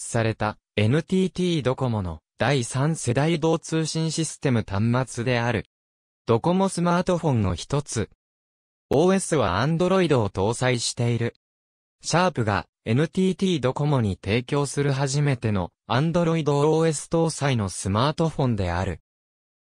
された NTT ドコモの第3世代同動通信システム端末である。ドコモスマートフォンの一つ。OS は Android を搭載している。シャープが NTT ドコモに提供する初めての Android OS 搭載のスマートフォンである。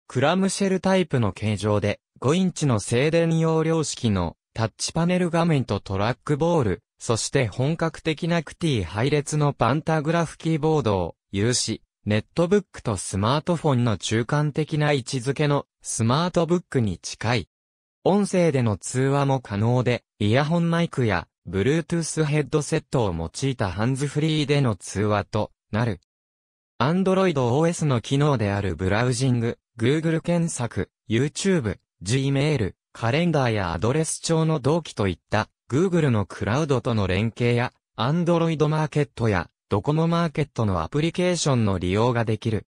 クラムシェルタイプの形状で5インチの静電容量式のタッチパネル画面とトラックボール、そして本格的なクティ配列のパンタグラフキーボードを有し、ネットブックとスマートフォンの中間的な位置づけのスマートブックに近い。音声での通話も可能で、イヤホンマイクや Bluetooth ヘッドセットを用いたハンズフリーでの通話となる。Android OS の機能であるブラウジング、Google 検索、YouTube、Gmail、カレンダーやアドレス帳の同期といった Google のクラウドとの連携や Android マーケットやドコモマーケットのアプリケーションの利用ができる。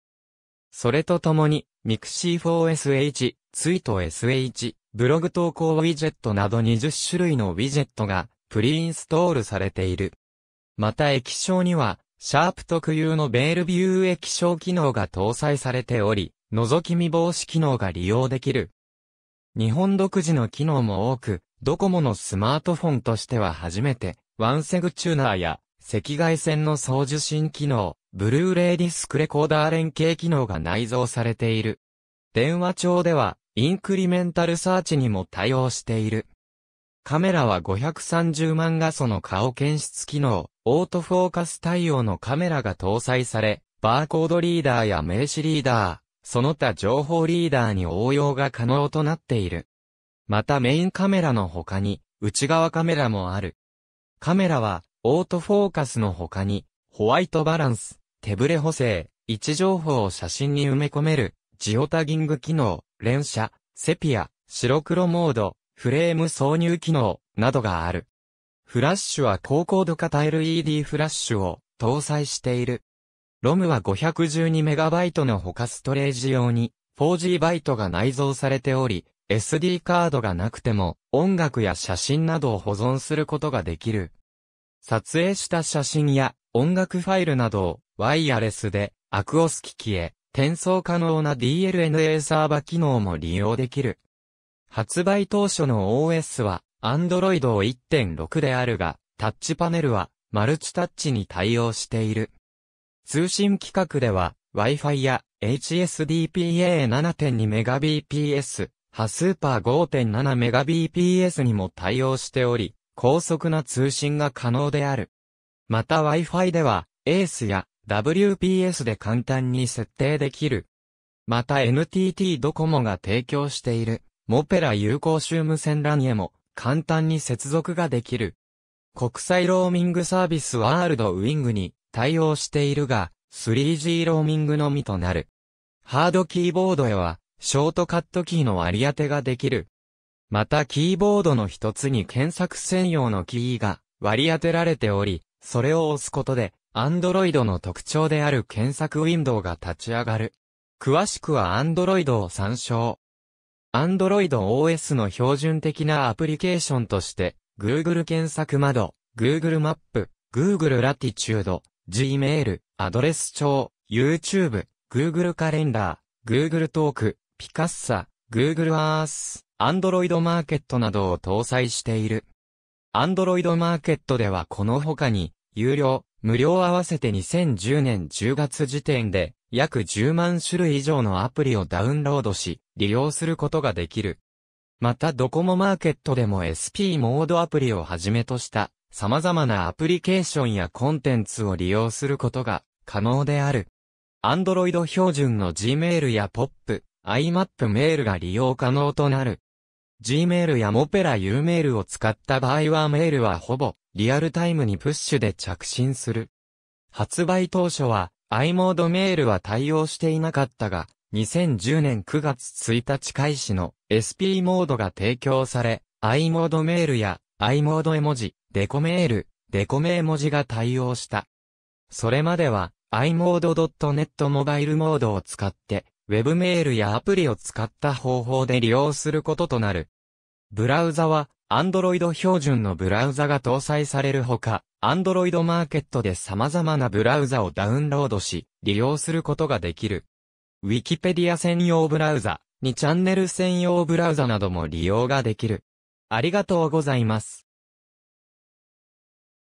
それとともに Mixi4SH、ツイート SH、ブログ投稿ウィジェットなど20種類のウィジェットがプリインストールされている。また液晶には、シャープ特有のベールビュー液晶機能が搭載されており、覗き見防止機能が利用できる。日本独自の機能も多く、ドコモのスマートフォンとしては初めて、ワンセグチューナーや、赤外線の送受信機能、ブルーレイディスクレコーダー連携機能が内蔵されている。電話帳では、インクリメンタルサーチにも対応している。カメラは530万画素の顔検出機能、オートフォーカス対応のカメラが搭載され、バーコードリーダーや名刺リーダー、その他情報リーダーに応用が可能となっている。またメインカメラの他に、内側カメラもある。カメラは、オートフォーカスの他に、ホワイトバランス、手ブレ補正、位置情報を写真に埋め込める、ジオタギング機能、連写、セピア、白黒モード、フレーム挿入機能、などがある。フラッシュは高高度型 LED フラッシュを搭載している。ロムは 512MB の他ストレージ用に 4G バイトが内蔵されており、SD カードがなくても音楽や写真などを保存することができる。撮影した写真や音楽ファイルなどをワイヤレスでアクオス機器へ転送可能な DLNA サーバ機能も利用できる。発売当初の OS は Android を1.6であるが、タッチパネルはマルチタッチに対応している。通信規格では Wi-Fi や HSDPA7.2Mbps、ハスーパー 5.7Mbps にも対応しており、高速な通信が可能である。また Wi-Fi では ACE や WPS で簡単に設定できる。また NTT ドコモが提供している、モペラ有効集無線 LAN へも簡単に接続ができる。国際ローミングサービスワールドウィングに対応しているが、3G ローミングのみとなる。ハードキーボードへは、ショートカットキーの割り当てができる。またキーボードの一つに検索専用のキーが割り当てられており、それを押すことで、Android の特徴である検索ウィンドウが立ち上がる。詳しくは Android を参照。Android OS の標準的なアプリケーションとして、Google 検索窓、Google マップ、Google ラティチュード、Gmail、アドレス帳、YouTube、Google カレンダー、Google トーク、ピカッサ、Google Earth、Android マーケットなどを搭載している。Android マーケットではこの他に、有料、無料合わせて2010年10月時点で、約10万種類以上のアプリをダウンロードし、利用することができる。またドコモマーケットでも SP モードアプリをはじめとした様々なアプリケーションやコンテンツを利用することが可能である。Android 標準の Gmail や POP、iMap メールが利用可能となる。Gmail や Mopera Umail を使った場合はメールはほぼリアルタイムにプッシュで着信する。発売当初は i モードメールは対応していなかったが、2010年9月1日開始の SP モードが提供され、i モードメールや i モード絵文字、デコメール、デコメー文字が対応した。それまでは iMode.net モバイルモードを使って、ウェブメールやアプリを使った方法で利用することとなる。ブラウザは、Android 標準のブラウザが搭載されるほか、Android マーケットで様々なブラウザをダウンロードし、利用することができる。Wikipedia 専用ブラウザ、2チャンネル専用ブラウザなども利用ができる。ありがとうございます。